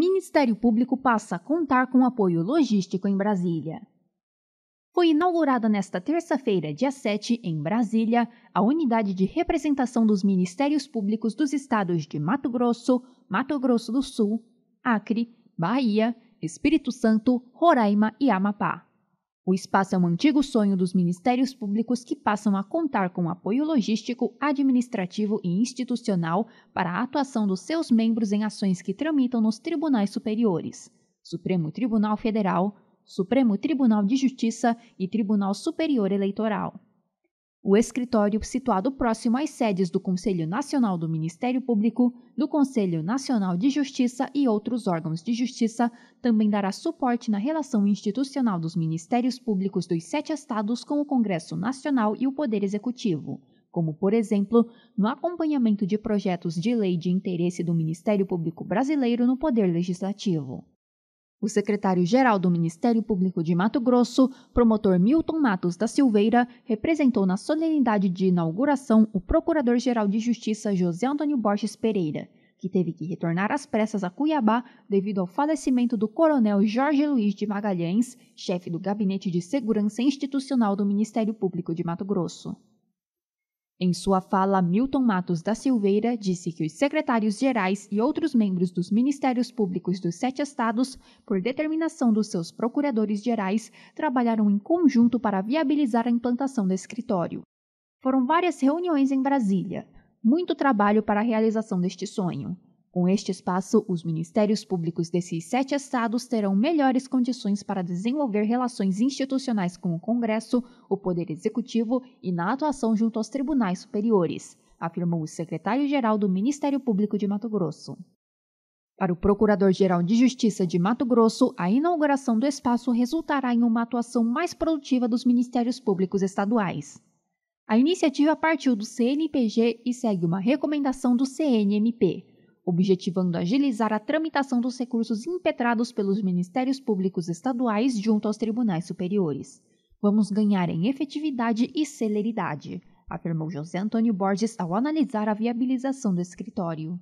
Ministério Público passa a contar com apoio logístico em Brasília. Foi inaugurada nesta terça-feira, dia 7, em Brasília, a unidade de representação dos Ministérios Públicos dos estados de Mato Grosso, Mato Grosso do Sul, Acre, Bahia, Espírito Santo, Roraima e Amapá. O espaço é um antigo sonho dos ministérios públicos que passam a contar com apoio logístico, administrativo e institucional para a atuação dos seus membros em ações que tramitam nos tribunais superiores. Supremo Tribunal Federal, Supremo Tribunal de Justiça e Tribunal Superior Eleitoral o escritório situado próximo às sedes do Conselho Nacional do Ministério Público, do Conselho Nacional de Justiça e outros órgãos de justiça também dará suporte na relação institucional dos ministérios públicos dos sete estados com o Congresso Nacional e o Poder Executivo. Como, por exemplo, no acompanhamento de projetos de lei de interesse do Ministério Público Brasileiro no Poder Legislativo. O secretário-geral do Ministério Público de Mato Grosso, promotor Milton Matos da Silveira, representou na solenidade de inauguração o Procurador-Geral de Justiça José Antônio Borges Pereira, que teve que retornar às pressas a Cuiabá devido ao falecimento do coronel Jorge Luiz de Magalhães, chefe do Gabinete de Segurança Institucional do Ministério Público de Mato Grosso. Em sua fala, Milton Matos da Silveira disse que os secretários-gerais e outros membros dos Ministérios Públicos dos sete estados, por determinação dos seus procuradores-gerais, trabalharam em conjunto para viabilizar a implantação do escritório. Foram várias reuniões em Brasília, muito trabalho para a realização deste sonho. Com este espaço, os ministérios públicos desses sete estados terão melhores condições para desenvolver relações institucionais com o Congresso, o Poder Executivo e na atuação junto aos tribunais superiores, afirmou o secretário-geral do Ministério Público de Mato Grosso. Para o Procurador-Geral de Justiça de Mato Grosso, a inauguração do espaço resultará em uma atuação mais produtiva dos ministérios públicos estaduais. A iniciativa partiu do CNPG e segue uma recomendação do CNMP, objetivando agilizar a tramitação dos recursos impetrados pelos ministérios públicos estaduais junto aos tribunais superiores. Vamos ganhar em efetividade e celeridade, afirmou José Antônio Borges ao analisar a viabilização do escritório.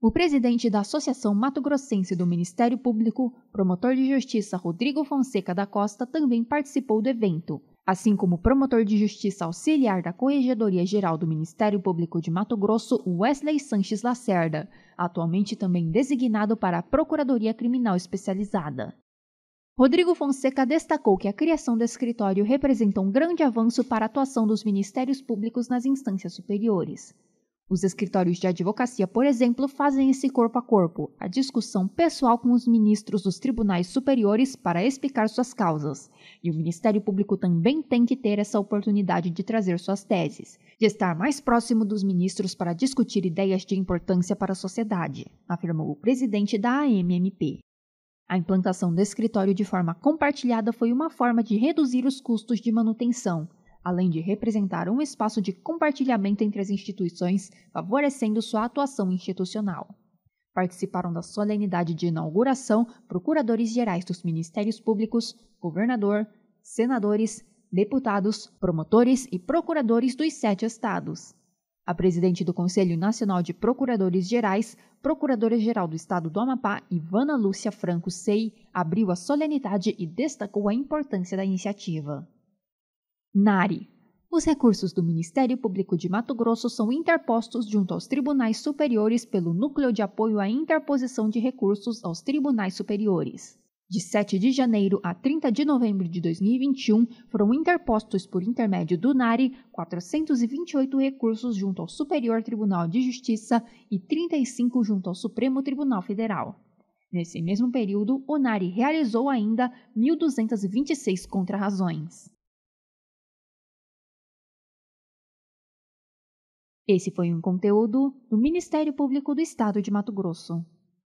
O presidente da Associação Mato Grossense do Ministério Público, promotor de Justiça Rodrigo Fonseca da Costa, também participou do evento assim como promotor de justiça auxiliar da Corregedoria Geral do Ministério Público de Mato Grosso, Wesley Sanches Lacerda, atualmente também designado para a Procuradoria Criminal Especializada. Rodrigo Fonseca destacou que a criação do escritório representa um grande avanço para a atuação dos ministérios públicos nas instâncias superiores. Os escritórios de advocacia, por exemplo, fazem esse corpo a corpo, a discussão pessoal com os ministros dos tribunais superiores para explicar suas causas. E o Ministério Público também tem que ter essa oportunidade de trazer suas teses, de estar mais próximo dos ministros para discutir ideias de importância para a sociedade, afirmou o presidente da AMMP. A implantação do escritório de forma compartilhada foi uma forma de reduzir os custos de manutenção além de representar um espaço de compartilhamento entre as instituições, favorecendo sua atuação institucional. Participaram da solenidade de inauguração procuradores gerais dos Ministérios Públicos, governador, senadores, deputados, promotores e procuradores dos sete estados. A presidente do Conselho Nacional de Procuradores Gerais, Procuradora-Geral do Estado do Amapá, Ivana Lúcia Franco Sei, abriu a solenidade e destacou a importância da iniciativa. NARI. Os recursos do Ministério Público de Mato Grosso são interpostos junto aos tribunais superiores pelo Núcleo de Apoio à Interposição de Recursos aos Tribunais Superiores. De 7 de janeiro a 30 de novembro de 2021, foram interpostos por intermédio do NARI 428 recursos junto ao Superior Tribunal de Justiça e 35 junto ao Supremo Tribunal Federal. Nesse mesmo período, o NARI realizou ainda 1.226 contrarrazões. Esse foi um conteúdo do Ministério Público do Estado de Mato Grosso.